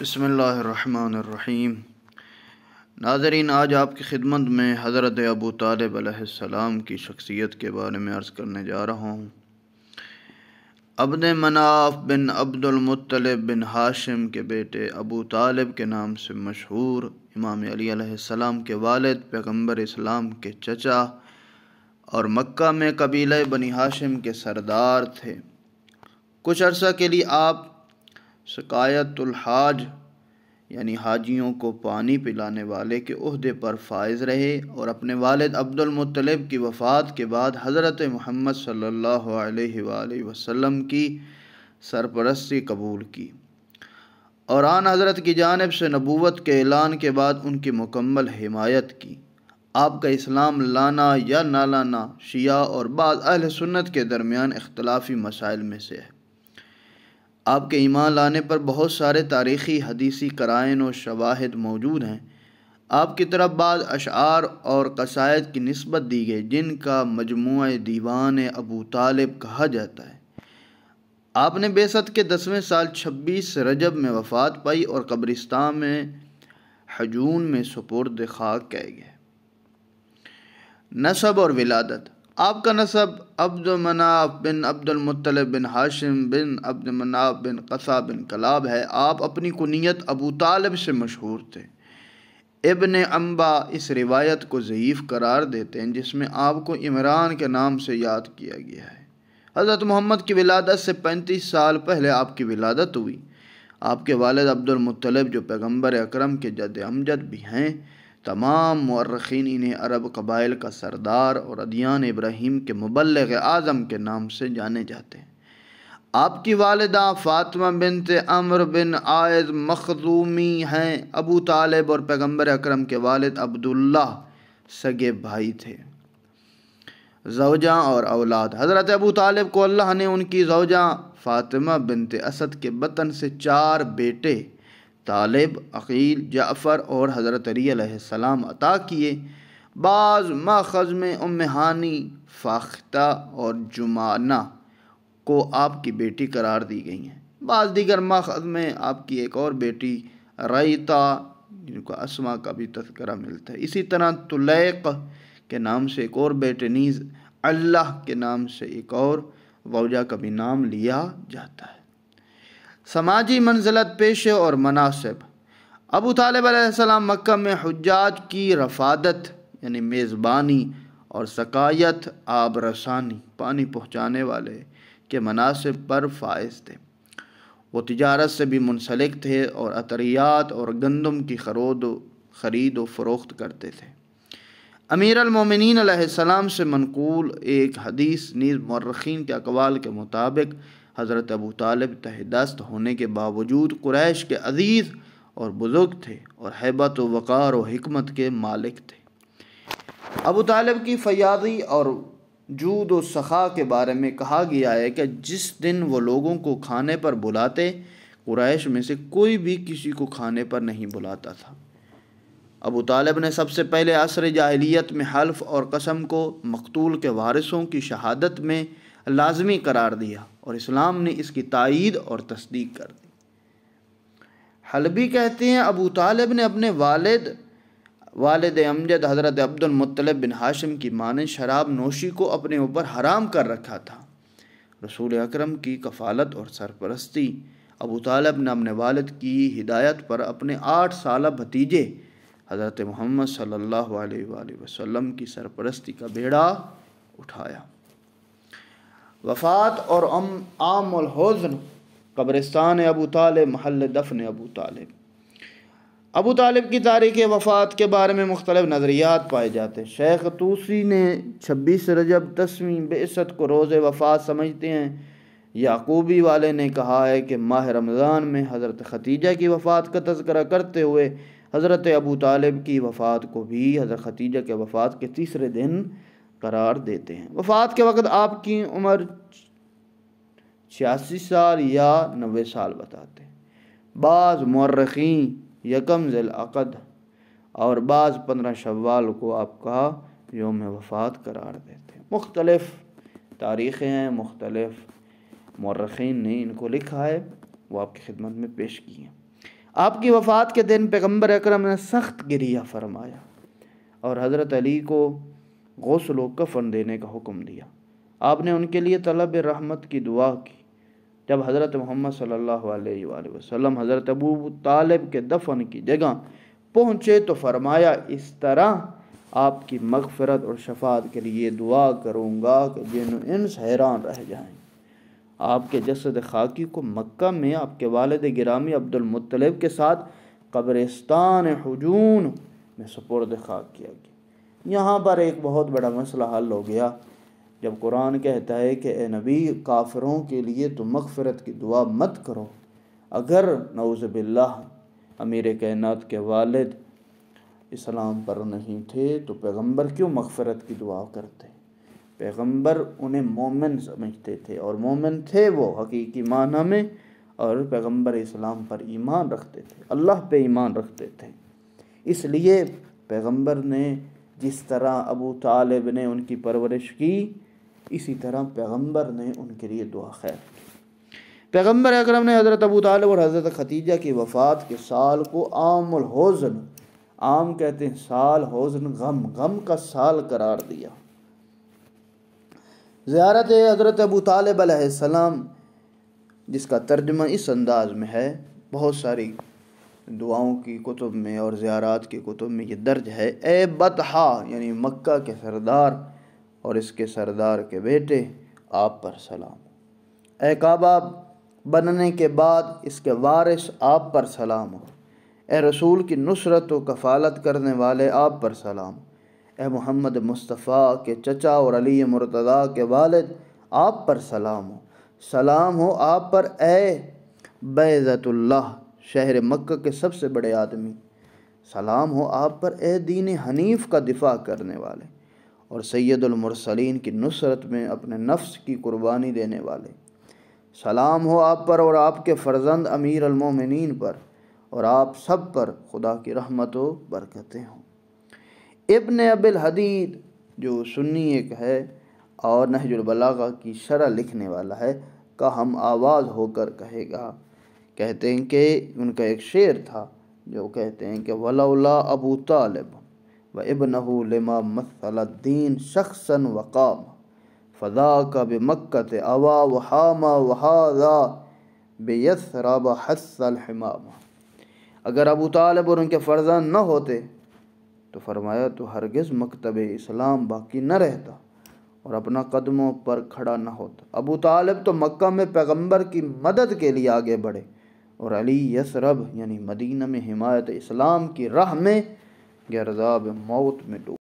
बसमीम नाजरीन आज आपकी खिदमत में हज़रत अबू तालब की शख्सियत के बारे में अर्ज़ करने जा रहा हूँ अबन मनाफ बिन अब्दुलमतलब बिन हाशिम के बेटे अबू तालब के नाम से मशहूर इमाम अलीसम के वालद पैगम्बर इस्लाम के चचा और मक्का में कबीले बनी हाशिम के सरदार थे कुछ अरसा के लिए आप सकायतुलहाज यानी हाजियों को पानी पिलाने वाले के अहदे पर फायज रहे और अपने वालद अब्दुलमतलब की वफ़ात के बाद हज़रत मोहम्मद सल्लल्लाहु अलैहि वसल्लम की सरपरस्ती कबूल की और आन हज़रत की जानब से नबूवत के ऐलान के बाद उनकी मुकम्मल हिमायत की आपका इस्लाम लाना या ना लाना शिया और बाद अहल सुन्नत के दरमियान इख्तलाफी मसाइल में से है आपके ईमान लाने पर बहुत सारे तारीख़ी हदीसी कराइन और शवाहद मौजूद हैं आपकी तरफ बाद अशार और कसायद की नस्बत दी गई जिनका मजमू दीवान अबू तालब कहा जाता है आपने बेसत के दसवें साल छब्बीस रजब में वफ़ात पाई और कब्रिस्तान में हजून में सपुर्द खाक कह गए नसब और विलादत आपका नसब अब्द बिन बिन मुत्तलिब बिन हाशिम बिन अब्द बिन कसा बिन कलाब है आप अपनी कुनीत अबू तालब से मशहूर थे इबन अम्बा इस रिवायत को ज़यीफ़ करार देते हैं जिसमें आपको इमरान के नाम से याद किया गया है हज़रत मोहम्मद की विलादत से पैंतीस साल पहले आपकी विलादत हुई आपके वालद अब्दुलमतलब जो पैगम्बर अक्रम के जद अमजद भी हैं तमाम मर्रखीन इन्हें अरब कबाइल का सरदार और अदियान इब्राहिम के मुबल आज़म के नाम से जाने जाते हैं आपकी वालदा फ़ातिमा बिन अमर बिन आयद मखदूमी हैं अबू तालब और पैगम्बर अक्रम के वालद अब्दुल्ला सगे भाई थे जवजा और औलाद हज़रत अबू तालब को अल्लाह ने उनकी जवजा फ़ातिमा बिनते असद के बतन से चार बेटे तालिब अकील जाफ़र और हज़रत अलीसम अता किए बाज़ माखज़ में उम फ़ाख्ता और जुमाना को आपकी बेटी करार दी गई हैं बाज़ दीगर माखज़ में आपकी एक और बेटी रईता जिनको असमा का भी तस्करा मिलता है इसी तरह तुलैक के नाम से एक और बेटे नीज़ अल्लाह के नाम से एक और वजा का भी नाम लिया जाता है समाजी मंजिलत पेशे और मनासिब अबू तालब आसमाम मक्का में हजाज की रफादत यानी मेज़बानी और सकायत आब रसानी पानी पहुँचाने वाले के मनासिब पर फायज थे वो तजारत से भी मुनसलिक थे और अतरियात और गंदम की खरोद ख़रीद व फरोख्त करते थे अमीर अलमोमिन से मनकूल एक हदीस नीज़ मर्रखीन के अकवाल के मुताबिक हज़रत अबू तालब तहदस्त होने के बावजूद कुरैश के अज़ीज़ और बुज़ुर्ग थे और हैबत वक़ार और हमत के मालिक थे अबू तालब की फ़यादी और जूद व सखा के बारे में कहा गया है कि जिस दिन वो लोगों को खाने पर बुलाते कुरैश में से कोई भी किसी को खाने पर नहीं बुलाता था अबू तालब ने सबसे पहले असर जाहलीत में हल्फ और कसम को मकतूल के वारिसों की शहादत में लाजमी करार दिया और इस्लाम ने इसकी तइद और तस्दीक कर दी हलबी कहते हैं अबू तालब ने अपने वालद वालद अमजद हज़रत अब्दुलमतलब बिन हाशिम की माने शराब नोशी को अपने ऊपर हराम कर रखा था रसूल अकरम की कफालत और सरपरस्ती अबू तालब ने अपने वालद की हिदायत पर अपने आठ साल भतीजे हज़रत मोहम्मद सल्ला वसम की सरपरस्ती का बेड़ा उठाया वफ़ात और अम आम हौज़न कब्रिस्तान अबू तालब महल दफन अबू तालब अबू तालब की तारीख़ वफ़ात के बारे में मुख्तलिफ़ नज़रियात पाए जाते शेख तूसी ने छब्बीस रजब दसवीं बेसत को रोज़ वफ़ात समझते हैं याकूबी वाले ने कहा है कि माह रमज़ान में हज़रत खतीजा की वफ़ात का तस्करा करते हुए हज़रत अबू तालब की वफ़ात को भी हज़रत खतीजा के वफ़ात के तीसरे दिन करार देते हैं वफात के वक्त आपकी उम्र छियासी साल या नबे साल बताते हैं बाज़ मर्रखी यकम ज़लअक़द और बाज़ पंद्रह शवाल को आपका योम वफात करार देते हैं मुख्तलफ़ तारीख़ें हैं मुख्तलफ़ मर्रखीन ने इनको लिखा है वो आपकी खिदमत में पेश की हैं आपकी वफ़ात के दिन पैगम्बर अक्रम ने सख्त गिरिया फरमाया और हज़रत अली को गौसलोक का फ़न देने का हुक्म दिया आपने उनके लिए तलब रहमत की दुआ की जब हज़रत मोहम्मद सल्लल्लाहु अलैहि वसल्लम हज़रत अबू तालब के दफन की जगह पहुँचे तो फरमाया इस तरह आपकी मगफरत और शफात के लिए दुआ करूँगा कि जिन इंस हैरान रह जाए आपके जसद खाकी को मक्का में आपके वालद गिरामी अब्दुलमतलब के साथ कब्रिस्तान हजून में सपुर्द खाक किया गया यहाँ पर एक बहुत बड़ा मसला हल हो गया जब कुरान कहता है कि ए नबी काफ़रों के लिए तुम तो मगफरत की दुआ मत करो अगर नौज़बिल्ला अमीर कैनात के वालिद इस्लाम पर नहीं थे तो पैगंबर क्यों मगफरत की दुआ करते पैगंबर उन्हें मोमिन समझते थे और मोमिन थे वो हकीकी माना में और पैगंबर इस्लाम पर ईमान रखते थे अल्लाह पे ईमान रखते थे इसलिए पैगंबर ने जिस तरह अबू तालिब ने उनकी परवरिश की इसी तरह पैगंबर ने उनके लिए दुआ खैर पैगंबर पैगम्बर ने हज़रत अबू तालिब और हज़रत खतीजा की वफ़ात के साल को आमुल होजन आम कहते हैं साल होजन गम गम का साल करार दिया ज़्यारत हज़रत अबू तालब सलाम जिसका तर्जमा इस अंदाज़ में है बहुत सारी दुआओं की कुतुब में और ज़्यारात की कुतुब में ये दर्ज है ए बतहा यानी मक्का के सरदार और इसके सरदार के बेटे आप पर सलाम ए काबा बनने के बाद इसके वारिस आप पर सलाम हो ए रसूल की नुसरत व कफ़ालत करने वाले आप पर सलाम ए मोहम्मद मुस्तफ़ा के चचा और अली मुर्तदा के वालद आप पर सलाम हो सलाम हो आप पर ए बैज़तुल्लाह शहर मक् के सबसे बड़े आदमी सलाम हो आप पर ए दीन हनीफ का दिफा करने वाले और सैदुलमरसलिन की नुसरत में अपने नफ्स की कुर्बानी देने वाले सलाम हो आप पर और आपके फ़र्जंद अमीर अलमोमिन पर और आप सब पर खुदा की रहमत व बरकतें हों इबन अबिल हदीद जो सुन्नी एक है और नहजुलबलागा की शरह लिखने वाला है का हम आवाज़ होकर कहेगा कहते हैं कि उनका एक शेर था जो कहते हैं कि वलौला अबू तालिब व इबनहू मसलद्दीन शख्सन वकाम फ़जा का बे बमक्कत अवा वहामा वहादा बेसरब हसल हमाम अगर अबू तालिब और उनके फर्जान न होते तो फरमाया तो हरगिज़ मकतब इस्लाम बाकी न रहता और अपना कदमों पर खड़ा न होता अबू तालिब तो मक्का में पैगंबर की मदद के लिए आगे बढ़े और अली यसरब यानी मदीना में हिमायत इस्लाम की राह में गैरजाब मौत में डूब